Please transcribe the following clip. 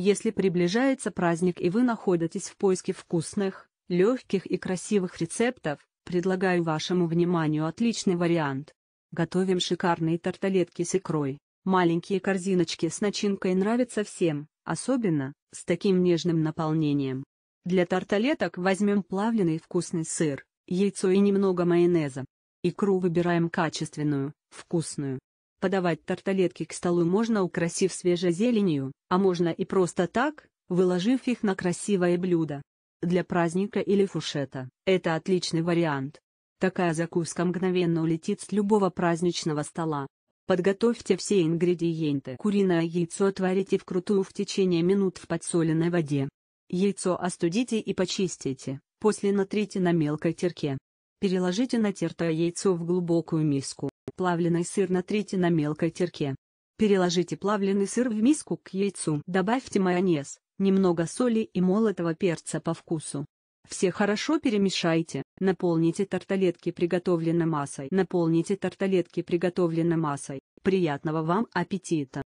Если приближается праздник и вы находитесь в поиске вкусных, легких и красивых рецептов, предлагаю вашему вниманию отличный вариант. Готовим шикарные тарталетки с икрой. Маленькие корзиночки с начинкой нравятся всем, особенно, с таким нежным наполнением. Для тарталеток возьмем плавленый вкусный сыр, яйцо и немного майонеза. Икру выбираем качественную, вкусную, Подавать тарталетки к столу можно украсив свежей зеленью, а можно и просто так, выложив их на красивое блюдо. Для праздника или фуршета – это отличный вариант. Такая закуска мгновенно улетит с любого праздничного стола. Подготовьте все ингредиенты. Куриное яйцо отварите вкрутую в течение минут в подсоленной воде. Яйцо остудите и почистите, после натрите на мелкой терке. Переложите натертое яйцо в глубокую миску, Плавленый сыр натрите на мелкой терке. Переложите плавленый сыр в миску к яйцу. Добавьте майонез, немного соли и молотого перца по вкусу. Все хорошо перемешайте, наполните тарталетки приготовленной массой. Наполните тарталетки приготовленной массой. Приятного вам аппетита!